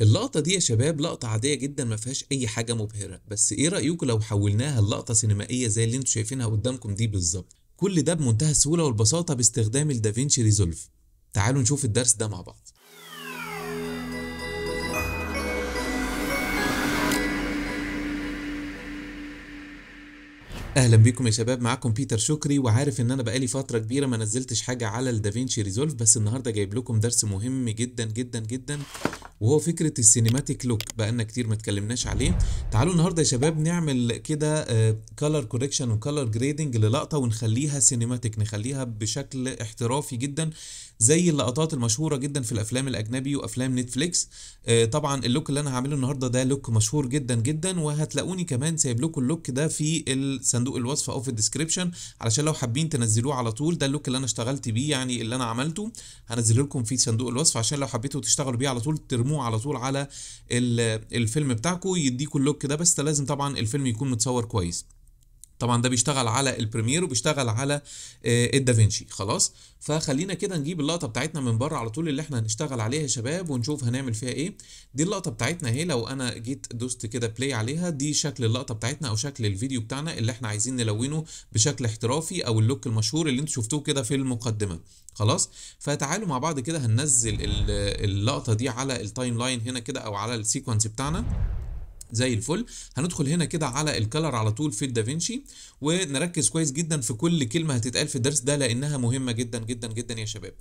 اللقطة دي يا شباب لقطة عادية جدا ما فيهاش أي حاجة مبهرة، بس إيه رأيكم لو حولناها لقطة سينمائية زي اللي أنتوا شايفينها قدامكم دي بالظبط؟ كل ده بمنتهى السهولة والبساطة باستخدام الدافينشي ريزولف. تعالوا نشوف الدرس ده مع بعض. اهلا بيكم يا شباب معاكم بيتر شكري وعارف ان انا بقالي فتره كبيره ما نزلتش حاجه على الدافينشي ريزولف بس النهارده جايب لكم درس مهم جدا جدا جدا وهو فكره السينيماتيك لوك بقالنا كتير ما اتكلمناش عليه تعالوا النهارده يا شباب نعمل كده كلر كوريكشن وكلر جريدنج للقطه ونخليها سينيماتيك نخليها بشكل احترافي جدا زي اللقطات المشهوره جدا في الافلام الاجنبي وافلام نتفليكس آه، طبعا اللوك اللي انا هعمله النهارده ده لوك مشهور جدا جدا وهتلاقوني كمان سايب لكم اللوك ده في صندوق الوصف او في الديسكربشن علشان لو حابين تنزلوه على طول ده اللوك اللي انا اشتغلت بيه يعني اللي انا عملته هنزله لكم في صندوق الوصف عشان لو حبيتوا تشتغلوا بيه على طول ترموه تقيموه على طول على الفيلم بتاعكم يديكوا اللوك ده بس لازم طبعا الفيلم يكون متصور كويس طبعا ده بيشتغل على البريمير وبيشتغل على آه، الدافنشي خلاص فخلينا كده نجيب اللقطه بتاعتنا من بره على طول اللي احنا هنشتغل عليها يا شباب ونشوف هنعمل فيها ايه دي اللقطه بتاعتنا اهي لو انا جيت دوست كده بلاي عليها دي شكل اللقطه بتاعتنا او شكل الفيديو بتاعنا اللي احنا عايزين نلونه بشكل احترافي او اللوك المشهور اللي انتم شفتوه كده في المقدمه خلاص فتعالوا مع بعض كده هننزل اللقطه دي على التايم لاين هنا كده او على السيكونس بتاعنا زي الفل هندخل هنا كده على الكلر على طول في الدافنشي ونركز كويس جدا في كل كلمه هتتقال في الدرس ده لانها مهمه جدا جدا جدا يا شباب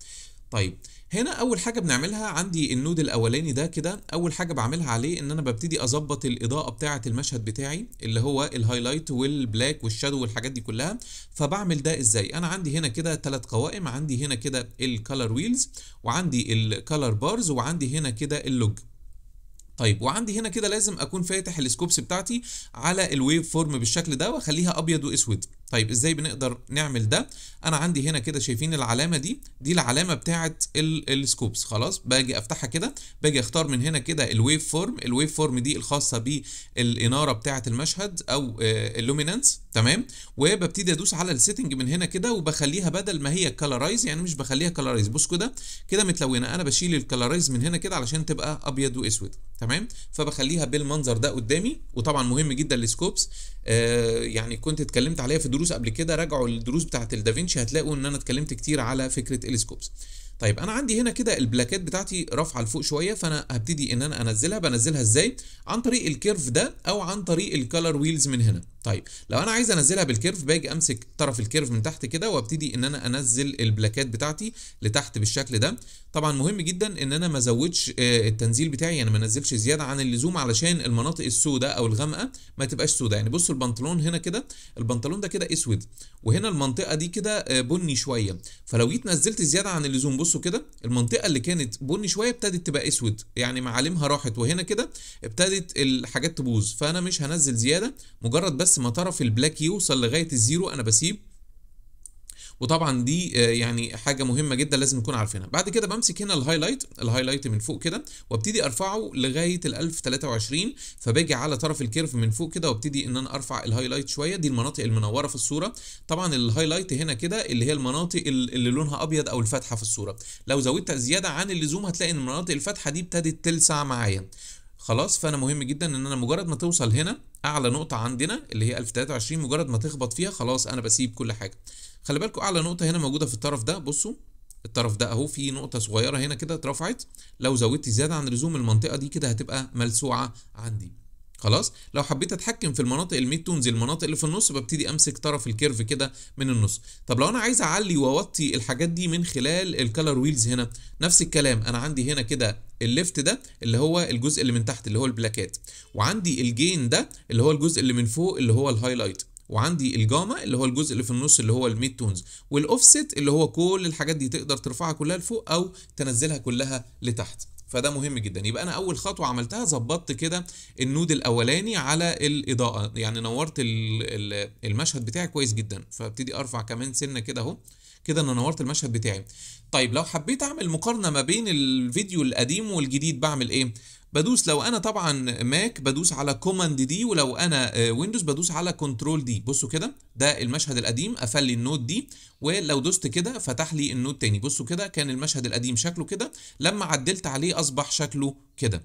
طيب هنا اول حاجه بنعملها عندي النود الاولاني ده كده اول حاجه بعملها عليه ان انا ببتدي اظبط الاضاءه بتاعه المشهد بتاعي اللي هو الهايلايت والبلاك والشادو والحاجات دي كلها فبعمل ده ازاي انا عندي هنا كده ثلاث قوائم عندي هنا كده الكالر ويلز وعندي الكالر بارز وعندي هنا كده اللوج طيب وعندي هنا كده لازم اكون فاتح السكوبس بتاعتي على الويف فورم بالشكل ده واخليها ابيض واسود طيب ازاي بنقدر نعمل ده انا عندي هنا كده شايفين العلامه دي دي العلامه بتاعه السكوبس خلاص باجي افتحها كده باجي اختار من هنا كده الويف فورم الويف فورم دي الخاصه بالاناره بتاعه المشهد او اللومينانس آه، تمام وببتدي ادوس على السيتنج من هنا كده وبخليها بدل ما هي كلرايز يعني مش بخليها كلرايز بص كده كده متلونه انا بشيل الكلرايز من هنا كده علشان تبقى ابيض واسود تمام فبخليها بالمنظر ده قدامي وطبعا مهم جدا السكوبس آه يعني كنت اتكلمت عليها في دروس دروس قبل كده راجعوا الدروس بتاعت الدافنشي هتلاقوا ان انا اتكلمت كتير على فكره السكوبس طيب انا عندي هنا كده البلاكات بتاعتي رافعه لفوق شويه فانا هبتدي ان انا انزلها بنزلها ازاي عن طريق الكيرف ده او عن طريق الكالر ويلز من هنا طيب لو انا عايز انزلها بالكيرف باجي امسك طرف الكيرف من تحت كده وابتدي ان انا انزل البلاكات بتاعتي لتحت بالشكل ده طبعا مهم جدا ان انا ما ازودش آه، التنزيل بتاعي يعني ما انزلش زياده عن اللزوم علشان المناطق السوداء او الغامقه ما تبقاش سوداء يعني بصوا البنطلون هنا كده البنطلون ده كده اسود وهنا المنطقه دي كده آه، بني شويه فلو جيت نزلت زياده عن اللزوم بصوا كده المنطقه اللي كانت بني شويه ابتدت تبقى اسود يعني معالمها راحت وهنا كده ابتدت الحاجات تبوظ فانا مش هنزل زياده مجرد بس بس ما طرف البلاك يوصل لغايه الزيرو انا بسيب وطبعا دي آه، يعني حاجه مهمه جدا لازم نكون عارفينها بعد كده بمسك هنا الهايلايت الهايلايت من فوق كده وابتدي ارفعه لغايه ال 1023 فباجي على طرف الكيرف من فوق كده وابتدي ان انا ارفع الهايلايت شويه دي المناطق المنوره في الصوره طبعا الهايلايت هنا كده اللي هي المناطق اللي لونها ابيض او الفاتحه في الصوره لو زودت زياده عن اللزوم هتلاقي ان المناطق الفاتحه دي ابتدت تلسع معايا خلاص فانا مهم جدا ان انا مجرد ما توصل هنا اعلى نقطه عندنا اللي هي 1023 مجرد ما تخبط فيها خلاص انا بسيب كل حاجه خلي بالكم اعلى نقطه هنا موجوده في الطرف ده بصوا الطرف ده اهو في نقطه صغيره هنا كده اترفعت لو زودت زياده عن اللزوم المنطقه دي كده هتبقى ملسوعه عندي خلاص لو حبيت اتحكم في المناطق الميد تونز المناطق اللي في النص ببتدي امسك طرف الكيرف كده من النص طب لو انا عايز اعلي واوطي الحاجات دي من خلال الكالر ويلز هنا نفس الكلام انا عندي هنا كده الليفت ده اللي هو الجزء اللي من تحت اللي هو البلاكات وعندي الجين ده اللي هو الجزء اللي من فوق اللي هو الهايلايت وعندي الجاما اللي هو الجزء اللي في النص اللي هو الميد تونز والاوفست اللي هو كل الحاجات دي تقدر ترفعها كلها لفوق او تنزلها كلها لتحت فده مهم جدا يبقى انا اول خطوه عملتها ظبطت كده النود الاولاني على الاضاءه يعني نورت المشهد بتاعي كويس جدا فابتدي ارفع كمان سنه كده اهو كده انا نورت المشهد بتاعي طيب لو حبيت اعمل مقارنه ما بين الفيديو القديم والجديد بعمل ايه بدوس لو انا طبعا ماك بدوس على كوماند دي ولو انا آه، ويندوز بدوس على كنترول دي بصوا كده ده المشهد القديم قفل لي النوت دي ولو دوست كده فتح لي النوت تاني بصوا كده كان المشهد القديم شكله كده لما عدلت عليه اصبح شكله كده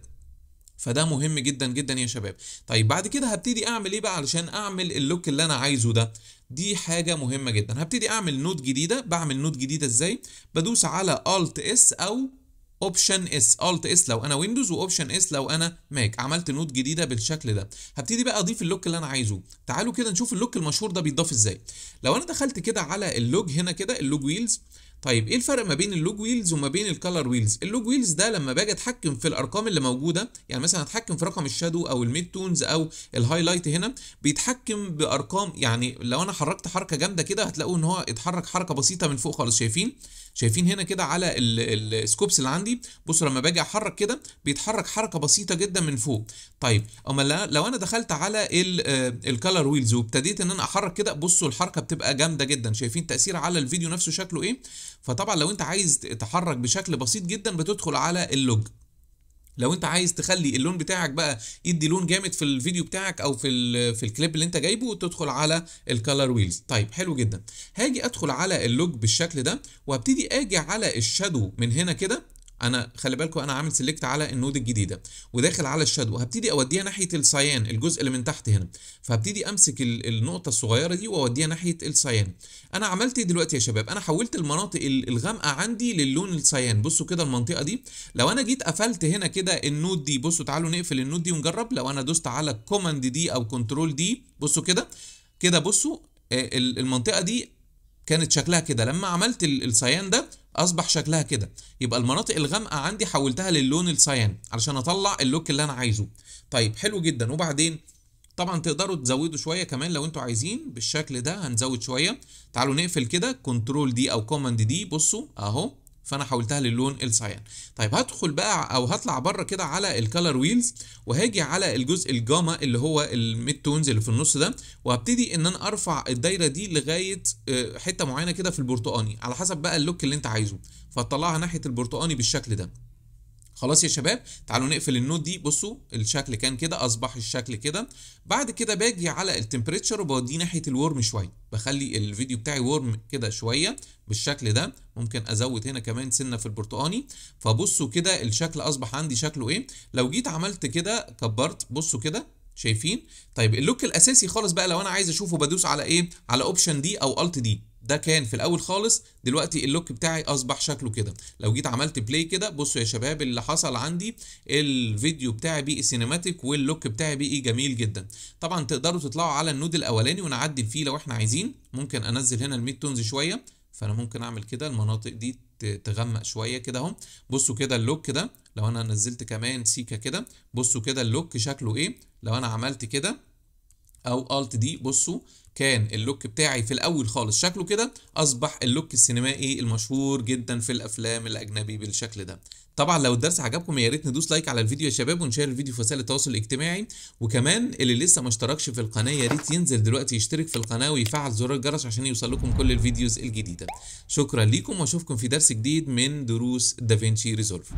فده مهم جدا جدا يا شباب طيب بعد كده هبتدي اعمل ايه بقى علشان اعمل اللوك اللي انا عايزه ده دي حاجه مهمه جدا هبتدي اعمل نوت جديده بعمل نوت جديده ازاي بدوس على الت اس او اوبشن اس الت اس لو انا ويندوز واوبشن اس لو انا ماك عملت نوت جديده بالشكل ده هبتدي بقى اضيف اللوك اللي انا عايزه تعالوا كده نشوف اللوك المشهور ده بيتضاف ازاي لو انا دخلت كده على اللوج هنا كده اللوج ويلز طيب ايه الفرق ما بين اللوج ويلز وما بين الكالر ويلز اللوج ويلز ده لما باجي اتحكم في الارقام اللي موجوده يعني مثلا اتحكم في رقم الشادو او الميد تونز او الهايلايت هنا بيتحكم بارقام يعني لو انا حركت حركه جامده كده هتلاقوه ان هو اتحرك حركه بسيطه من فوق خالص شايفين شايفين هنا كده على السكوبس اللي عندي بصوا لما باجي احرك كده بيتحرك حركه بسيطه جدا من فوق طيب اما لو انا دخلت على الكالر آه، ويلز وابتديت ان انا احرك كده بصوا الحركه بتبقى جامده جدا شايفين تاثير على الفيديو نفسه شكله ايه فطبعا لو انت عايز تحرك بشكل بسيط جدا بتدخل على اللوج لو انت عايز تخلي اللون بتاعك بقى يدي لون جامد في الفيديو بتاعك او في في الكليب اللي انت جايبه وتدخل على الكالر ويلز طيب حلو جدا هاجي ادخل على اللوج بالشكل ده وابتدي اجي على الشادو من هنا كده انا خلي بالكم انا عامل سيلكت على النود الجديده وداخل على الشادو هبتدي اوديها ناحيه السيان الجزء اللي من تحت هنا فهبتدي امسك النقطه الصغيره دي واوديها ناحيه السيان انا عملت ايه دلوقتي يا شباب انا حولت المناطق الغامقه عندي للون السيان بصوا كده المنطقه دي لو انا جيت قفلت هنا كده النود دي بصوا تعالوا نقفل النود دي ونجرب لو انا دوست على كوماند دي او كنترول دي بصوا كده كده بصوا آه، المنطقه دي كانت شكلها كده لما عملت الصيان ده اصبح شكلها كده يبقى المناطق الغامقه عندي حولتها للون الصيان علشان اطلع اللوك اللي انا عايزه طيب حلو جدا وبعدين طبعا تقدروا تزودوا شويه كمان لو انتوا عايزين بالشكل ده هنزود شويه تعالوا نقفل كده كنترول دي او كوماند دي بصوا اهو فانا حولتها للون السيان طيب هدخل بقى او هطلع بره كده على الكالر ويلز وهاجي على الجزء الجاما اللي هو الميد تونز اللي في النص ده وهبتدي ان انا ارفع الدايره دي لغايه آه، حته معينه كده في البرتقاني على حسب بقى اللوك اللي انت عايزه فتطلعها ناحيه البرتقاني بالشكل ده خلاص يا شباب تعالوا نقفل النوت دي بصوا الشكل كان كده اصبح الشكل كده بعد كده باجي على التمبريتشر وبوديه ناحيه الورم شويه بخلي الفيديو بتاعي ورم كده شويه بالشكل ده ممكن ازود هنا كمان سنه في البرتقاني فبصوا كده الشكل اصبح عندي شكله ايه لو جيت عملت كده كبرت بصوا كده شايفين طيب اللوك الاساسي خالص بقى لو انا عايز اشوفه بدوس على ايه على اوبشن دي او الت دي ده كان في الاول خالص دلوقتي اللوك بتاعي اصبح شكله كده لو جيت عملت بلاي كده بصوا يا شباب اللي حصل عندي الفيديو بتاعي بقي سينماتيك واللوك بتاعي بقي جميل جدا طبعا تقدروا تطلعوا على النود الاولاني ونعدل فيه لو احنا عايزين ممكن انزل هنا الميد تونز شويه فانا ممكن اعمل كده المناطق دي تغمق شويه كده اهو بصوا كده اللوك ده لو انا نزلت كمان سيكا كده بصوا كده اللوك شكله ايه لو انا عملت كده او الت دي بصوا كان اللوك بتاعي في الاول خالص شكله كده اصبح اللوك السينمائي المشهور جدا في الافلام الاجنبي بالشكل ده طبعا لو الدرس عجبكم يا ريت ندوس لايك على الفيديو يا شباب ونشير الفيديو في وسائل التواصل الاجتماعي وكمان اللي لسه ما اشتركش في القناه يا ريت ينزل دلوقتي يشترك في القناه ويفعل زر الجرس عشان يوصل لكم كل الفيديوز الجديده شكرا ليكم واشوفكم في درس جديد من دروس دافينشي ريزولف